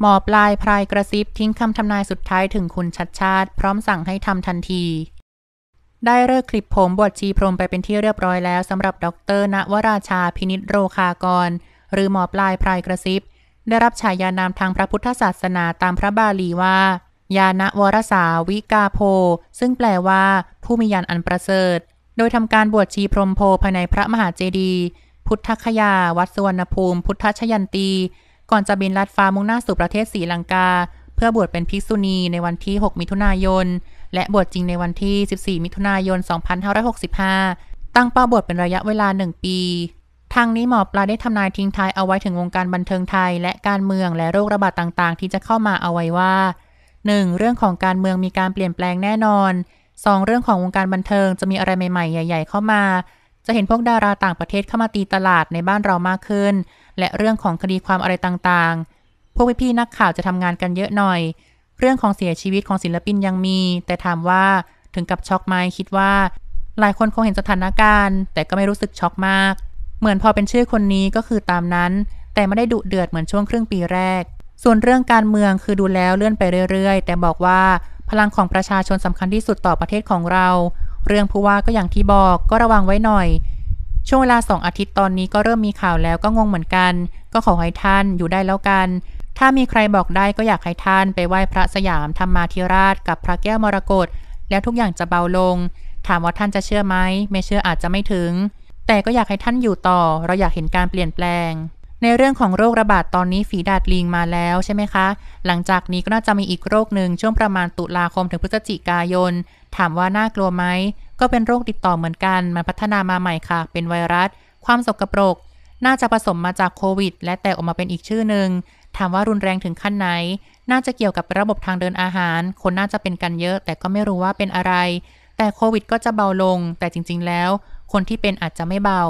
หมอปลายพรายกระซิบทิ้งคำทำนายสุดท้ายถึงคุณชัดชาติ พร้อมสั่งให้ทำทันที ได้เลิกคลิปผมบวชชีพรมไปเป็นที่เรียบร้อยแล้วสำหรับดรณวราชาพินิษโรคากร หรือหมอปลายพรายกระซิบได้รับฉายานามทางพระพุทธศาสนาตามพระบาลีว่า ยาณวรสาวิกาโพซึ่งแปลว่า ผู้มียานอันประเสริฐ โดยทำการบวชชีพรมโพภายในพระมหาเจดีย์พุทธคยาวัดสวรรณภูมิพุทธชยันตีก่อนจะบินลัดฟ้า มุ่งหน้าสู่ประเทศศรีลังกา เพื่อบวชเป็นภิกษุณีในวันที่ 6 มิถุนายน และบวชจริงในวันที่ 14 มิถุนายน 2565 ตั้งเป้าบวชเป็นระยะเวลา 1 ปีทางนี้หมอปลาได้ทำนายทิ้งท้ายเอาไว้ถึงวงการบันเทิงไทย และการเมืองและโรคระบาดต่างๆที่จะเข้ามาเอาไว้ว่า 1. เรื่องของการเมืองมีการเปลี่ยนแปลงแน่นอน 2. เรื่องของวงการบันเทิงจะมีอะไรใหม่ๆใหญ่ ๆ เข้ามา จะเห็นพวกดาราต่างประเทศเข้ามาตีตลาดในบ้านเรามากขึ้นและเรื่องของคดีความอะไรต่างๆ พวกพี่ ๆ นักข่าวจะทำงานกันเยอะหน่อย เรื่องของเสียชีวิตของศิลปินยังมี แต่ถามว่าถึงกับช็อกไหมคิดว่า หลายคนคงเห็นสถานการณ์ แต่ก็ไม่รู้สึกช็อกมาก เหมือนพอเป็นชื่อคนนี้ก็คือตามนั้น แต่ไม่ได้ดุเดือดเหมือนช่วงครึ่งปีแรก ส่วนเรื่องการเมืองคือดูแล้วเลื่อนไปเรื่อยๆ แต่บอกว่าพลังของประชาชนสำคัญที่สุดต่อประเทศของเรา เรื่องผู้ว่าก็อย่างที่บอกก็ระวังไว้หน่อยช่วงเวลาสองอาทิตย์ตอนนี้ก็เริ่มมีข่าวแล้วก็งงเหมือนกัน ก็ขอให้ท่านอยู่ได้แล้วกัน ถ้ามีใครบอกได้ก็อยากให้ท่านไปไหว้พระสยามธรรมาธิราชกับพระแก้วมรกตแล้วทุกอย่างจะเบาลง ถามว่าท่านจะเชื่อไหมไม่เชื่ออาจจะไม่ถึง แต่ก็อยากให้ท่านอยู่ต่อ เราอยากเห็นการเปลี่ยนแปลงในเรื่องของโรคระบาดตอนนี้ฝีดาดลิงมาแล้วใช่ไหมคะ หลังจากนี้ก็น่าจะมีอีกโรคหนึ่งช่วงประมาณตุลาคมถึงพฤศจิกายน ถามว่าน่ากลัวไหม ก็เป็นโรคติดต่อเหมือนกัน มันพัฒนามาใหม่ค่ะ เป็นไวรัส ความสกรปรก น่าจะผสมมาจากโควิด และแตกออกมาเป็นอีกชื่อหนึ่ง ถามว่ารุนแรงถึงขั้นไหน น่าจะเกี่ยวกับระบบทางเดินอาหาร คนน่าจะเป็นกันเยอะแต่ก็ไม่รู้ว่าเป็นอะไร แต่โควิด ก็จะเบาลง แต่จริง ๆแล้ว คนที่เป็นอาจจะไม่เบา